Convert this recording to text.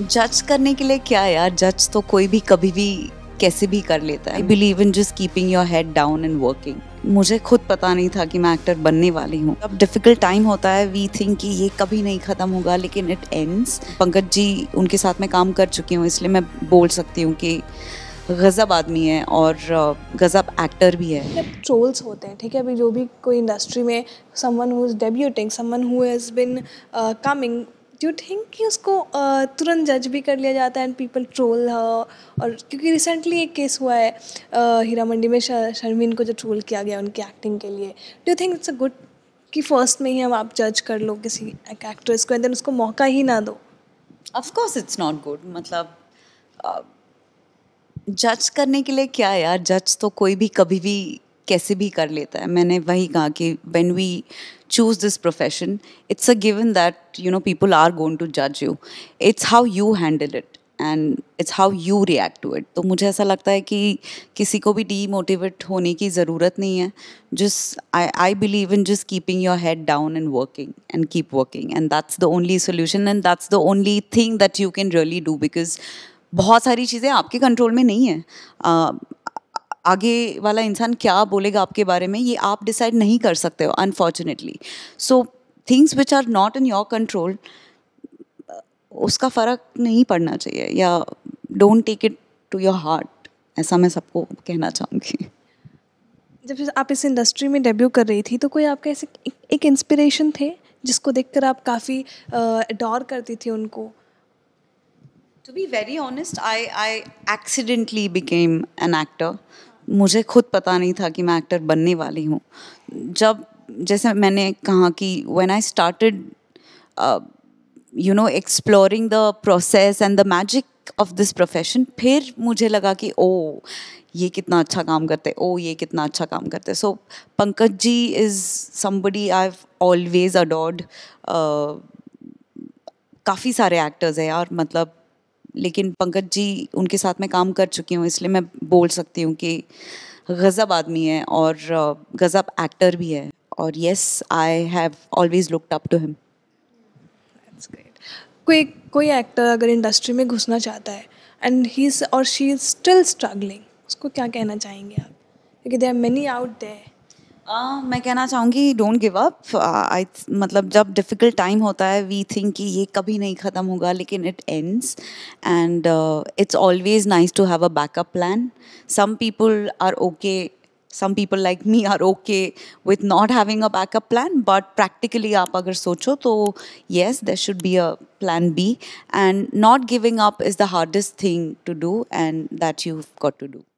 जज करने के लिए क्या यार जज तो कोई भी कभी भी कैसे भी कर लेता है believe in just keeping your head down and working मुझे खुद पता नहीं था कि मैं एक्टर बनने वाली हूँ अब डिफिकल्ट टाइम होता है वी थिंक कि ये कभी नहीं ख़त्म होगा लेकिन इट एंड्स पंकज जी उनके साथ में काम कर चुकी हूँ इसलिए मैं बोल सकती हूँ कि गज़ब आदमी है और गज़ब एक्टर भी है ट्रोल्स होते हैं ठीक है अभी जो भी कोई इंडस्ट्री में someone who is debuting someone who has been coming do think कि उसको तुरंत जज भी कर लिया जाता है एंड पीपल ट्रोल और क्योंकि रिसेंटली एक केस हुआ है हीरा मंडी में शर्मीन को जो ट्रोल किया गया उनकी एक्टिंग के लिए do think it's a good कि फर्स्ट में ही हम आप जज कर लो किसी एक एक्ट्रेस को एंड देन उसको मौका ही ना दो ऑफकोर्स इट्स नॉट गुड मतलब जज करने के लिए क्या यार जज तो कोई भी कभी भी कैसे भी कर लेता है मैंने वही कहा कि when we choose this profession it's a given that you know people are going to जज you it's how you handle it and it's how you react to it तो मुझे ऐसा लगता है कि किसी को भी डीमोटिवेट होने की ज़रूरत नहीं है just I I believe in just keeping your head down and working and keep working and that's the only solution and that's the only thing that you can really do because बहुत सारी चीज़ें आपके control में नहीं है uh, आगे वाला इंसान क्या बोलेगा आपके बारे में ये आप डिसाइड नहीं कर सकते हो unfortunately so things which are not in your control उसका फ़र्क नहीं पड़ना चाहिए या don't take it to your heart ऐसा मैं सबको कहना चाहूँगी जब आप इस इंडस्ट्री में डेब्यू कर रही थी तो कोई आपके ऐसे एक इंस्पिरेशन थे जिसको देखकर आप काफ़ी डॉर करती थी उनको to be very honest I I accidentally became an actor मुझे खुद पता नहीं था कि मैं एक्टर बनने वाली हूँ जब जैसे मैंने कहा कि when I started you know exploring the process and the magic of this profession फिर मुझे लगा कि ओ ये कितना अच्छा काम करते ओ ये कितना अच्छा काम करते so Pankaj ji is somebody I always adored काफ़ी सारे एक्टर्स हैं यार मतलब लेकिन पंकज जी उनके साथ में काम कर चुकी हूँ इसलिए मैं बोल सकती हूँ कि गज़ब आदमी है और गज़ब एक्टर भी है और yes I have always looked up to him कोई कोई एक्टर अगर इंडस्ट्री में घुसना चाहता है एंड ही और शी इज स्टिल स्ट्रगलिंग उसको क्या कहना चाहेंगे आप क्योंकि there are many out there मैं कहना चाहूँगी डोंट गिव अप आई मतलब जब डिफ़िकल्ट टाइम होता है वी थिंक कि ये कभी नहीं ख़त्म होगा लेकिन it ends and it's always nice to have a backup plan some people are okay some people like me are okay with not having a backup plan but practically आप अगर सोचो तो yes there should be a plan B and not giving up is the hardest thing to do and that you got to do